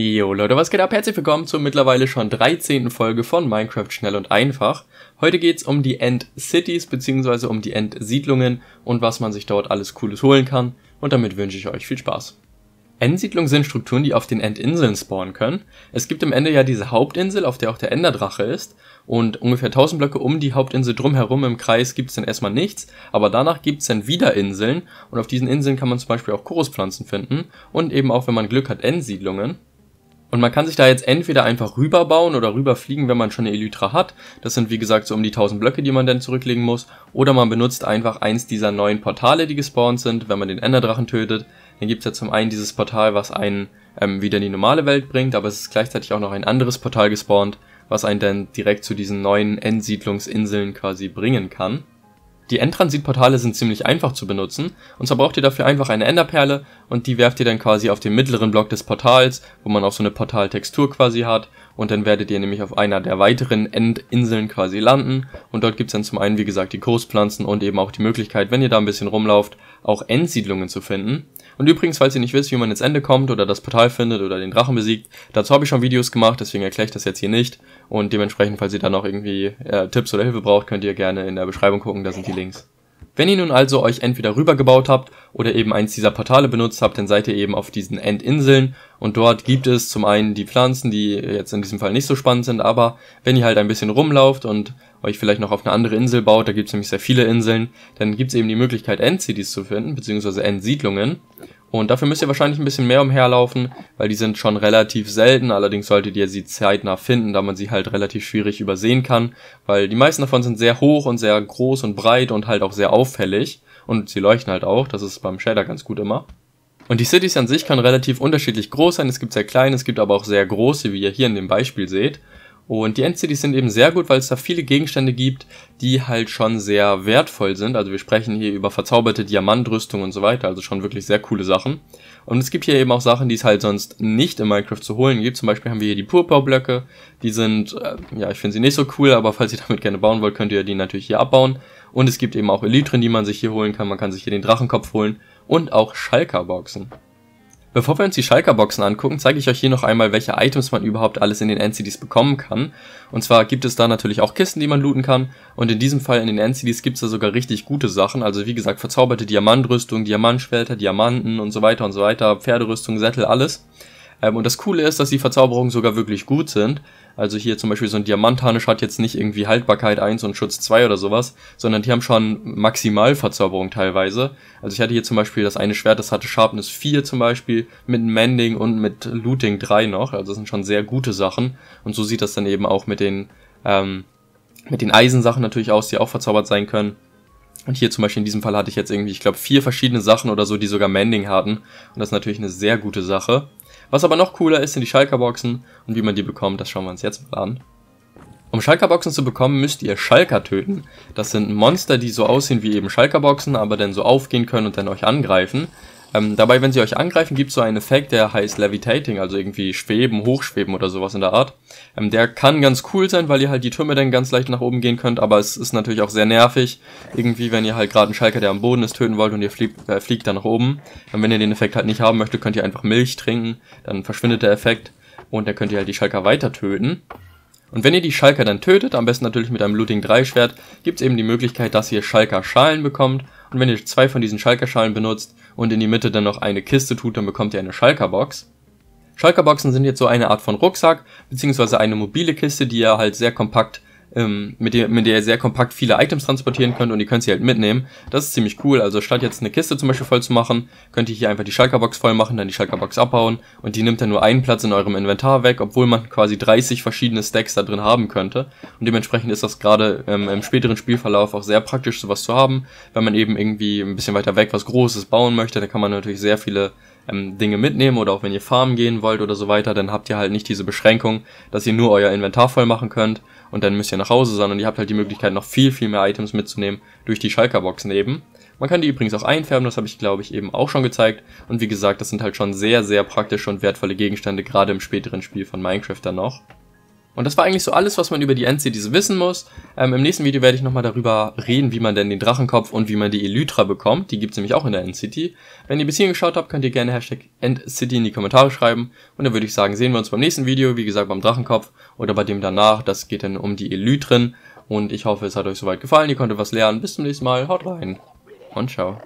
Jo Leute, was geht ab? Herzlich willkommen zur mittlerweile schon 13. Folge von Minecraft Schnell und Einfach. Heute geht's um die End-Cities bzw. um die End-Siedlungen und was man sich dort alles Cooles holen kann und damit wünsche ich euch viel Spaß. Endsiedlungen sind Strukturen, die auf den Endinseln spawnen können. Es gibt am Ende ja diese Hauptinsel, auf der auch der Enderdrache ist und ungefähr 1000 Blöcke um die Hauptinsel drumherum im Kreis gibt's dann erstmal nichts, aber danach gibt's dann wieder Inseln und auf diesen Inseln kann man zum Beispiel auch Koruspflanzen finden und eben auch, wenn man Glück hat, Endsiedlungen. Und man kann sich da jetzt entweder einfach rüberbauen oder rüberfliegen, wenn man schon eine Elytra hat. Das sind wie gesagt so um die 1000 Blöcke, die man dann zurücklegen muss. Oder man benutzt einfach eins dieser neuen Portale, die gespawnt sind, wenn man den Enderdrachen tötet. Dann gibt's ja zum einen dieses Portal, was einen ähm, wieder in die normale Welt bringt, aber es ist gleichzeitig auch noch ein anderes Portal gespawnt, was einen dann direkt zu diesen neuen Endsiedlungsinseln quasi bringen kann. Die Endtransitportale sind ziemlich einfach zu benutzen, und zwar braucht ihr dafür einfach eine Enderperle und die werft ihr dann quasi auf den mittleren Block des Portals, wo man auch so eine Portaltextur quasi hat und dann werdet ihr nämlich auf einer der weiteren Endinseln quasi landen und dort gibt's dann zum einen wie gesagt die Kurspflanzen und eben auch die Möglichkeit, wenn ihr da ein bisschen rumlauft, auch Endsiedlungen zu finden und übrigens, falls ihr nicht wisst, wie man ins Ende kommt oder das Portal findet oder den Drachen besiegt, dazu habe ich schon Videos gemacht, deswegen erkläre ich das jetzt hier nicht. Und dementsprechend, falls ihr da noch irgendwie äh, Tipps oder Hilfe braucht, könnt ihr gerne in der Beschreibung gucken, da sind die Links. Wenn ihr nun also euch entweder rübergebaut habt oder eben eins dieser Portale benutzt habt, dann seid ihr eben auf diesen Endinseln und dort gibt es zum einen die Pflanzen, die jetzt in diesem Fall nicht so spannend sind, aber wenn ihr halt ein bisschen rumlauft und euch vielleicht noch auf eine andere Insel baut, da gibt es nämlich sehr viele Inseln, dann gibt es eben die Möglichkeit Endcities zu finden, beziehungsweise Endsiedlungen und dafür müsst ihr wahrscheinlich ein bisschen mehr umherlaufen, weil die sind schon relativ selten. Allerdings solltet ihr sie zeitnah finden, da man sie halt relativ schwierig übersehen kann, weil die meisten davon sind sehr hoch und sehr groß und breit und halt auch sehr auffällig. Und sie leuchten halt auch, das ist beim Shader ganz gut immer. Und die Cities an sich können relativ unterschiedlich groß sein. Es gibt sehr kleine, es gibt aber auch sehr große, wie ihr hier in dem Beispiel seht. Und die Endcities sind eben sehr gut, weil es da viele Gegenstände gibt, die halt schon sehr wertvoll sind. Also wir sprechen hier über verzauberte Diamantrüstung und so weiter, also schon wirklich sehr coole Sachen. Und es gibt hier eben auch Sachen, die es halt sonst nicht in Minecraft zu holen gibt. Zum Beispiel haben wir hier die Purpurblöcke. Die sind, äh, ja, ich finde sie nicht so cool, aber falls ihr damit gerne bauen wollt, könnt ihr die natürlich hier abbauen. Und es gibt eben auch Elytren, die man sich hier holen kann. Man kann sich hier den Drachenkopf holen und auch Schalkerboxen. Bevor wir uns die Schalker-Boxen angucken, zeige ich euch hier noch einmal, welche Items man überhaupt alles in den NCDs bekommen kann. Und zwar gibt es da natürlich auch Kisten, die man looten kann. Und in diesem Fall in den NCDs gibt es da sogar richtig gute Sachen. Also wie gesagt, verzauberte Diamantrüstung, Diamantschwelter, Diamanten und so weiter und so weiter, Pferderüstung, Sättel, alles. Ähm, und das Coole ist, dass die Verzauberungen sogar wirklich gut sind. Also hier zum Beispiel so ein Diamantharnisch hat jetzt nicht irgendwie Haltbarkeit 1 und Schutz 2 oder sowas, sondern die haben schon Maximalverzauberung teilweise. Also ich hatte hier zum Beispiel das eine Schwert, das hatte Sharpness 4 zum Beispiel, mit Mending und mit Looting 3 noch. Also das sind schon sehr gute Sachen. Und so sieht das dann eben auch mit den, ähm, mit den Eisensachen natürlich aus, die auch verzaubert sein können. Und hier zum Beispiel in diesem Fall hatte ich jetzt irgendwie, ich glaube, vier verschiedene Sachen oder so, die sogar Mending hatten. Und das ist natürlich eine sehr gute Sache. Was aber noch cooler ist, sind die Schalker-Boxen und wie man die bekommt, das schauen wir uns jetzt mal an. Um Schalker-Boxen zu bekommen, müsst ihr Schalker töten. Das sind Monster, die so aussehen wie eben Schalker-Boxen, aber dann so aufgehen können und dann euch angreifen. Ähm, dabei, wenn sie euch angreifen, gibt es so einen Effekt, der heißt Levitating, also irgendwie Schweben, Hochschweben oder sowas in der Art. Ähm, der kann ganz cool sein, weil ihr halt die Türme dann ganz leicht nach oben gehen könnt, aber es ist natürlich auch sehr nervig, irgendwie, wenn ihr halt gerade einen Schalker, der am Boden ist, töten wollt und ihr fliegt, äh, fliegt dann nach oben. Ähm, wenn ihr den Effekt halt nicht haben möchtet, könnt ihr einfach Milch trinken, dann verschwindet der Effekt und dann könnt ihr halt die Schalker weiter töten. Und wenn ihr die Schalker dann tötet, am besten natürlich mit einem Looting 3 Schwert, gibt's eben die Möglichkeit, dass ihr Schalker Schalen bekommt und wenn ihr zwei von diesen schalker benutzt und in die Mitte dann noch eine Kiste tut, dann bekommt ihr eine Schalker-Box. sind jetzt so eine Art von Rucksack, beziehungsweise eine mobile Kiste, die ihr halt sehr kompakt ähm, mit, der, mit der ihr sehr kompakt viele Items transportieren könnt und ihr könnt sie halt mitnehmen. Das ist ziemlich cool. Also statt jetzt eine Kiste zum Beispiel voll zu machen, könnt ihr hier einfach die Schalkerbox voll machen, dann die Schalkerbox abbauen und die nimmt dann nur einen Platz in eurem Inventar weg, obwohl man quasi 30 verschiedene Stacks da drin haben könnte. Und dementsprechend ist das gerade ähm, im späteren Spielverlauf auch sehr praktisch, sowas zu haben. Wenn man eben irgendwie ein bisschen weiter weg was Großes bauen möchte, dann kann man natürlich sehr viele ähm, Dinge mitnehmen oder auch wenn ihr farmen gehen wollt oder so weiter, dann habt ihr halt nicht diese Beschränkung, dass ihr nur euer Inventar voll machen könnt und dann müsst ihr nach nach Hause, sondern ihr habt halt die Möglichkeit, noch viel, viel mehr Items mitzunehmen durch die Schalker-Boxen eben. Man kann die übrigens auch einfärben, das habe ich glaube ich eben auch schon gezeigt. Und wie gesagt, das sind halt schon sehr, sehr praktische und wertvolle Gegenstände, gerade im späteren Spiel von Minecraft dann noch. Und das war eigentlich so alles, was man über die Endcities wissen muss. Ähm, Im nächsten Video werde ich nochmal darüber reden, wie man denn den Drachenkopf und wie man die Elytra bekommt. Die gibt's nämlich auch in der Endcity. Wenn ihr bis hierhin geschaut habt, könnt ihr gerne Hashtag Endcity in die Kommentare schreiben. Und dann würde ich sagen, sehen wir uns beim nächsten Video, wie gesagt beim Drachenkopf oder bei dem danach. Das geht dann um die Elytren. Und ich hoffe, es hat euch soweit gefallen. Ihr konntet was lernen. Bis zum nächsten Mal. Haut rein und ciao.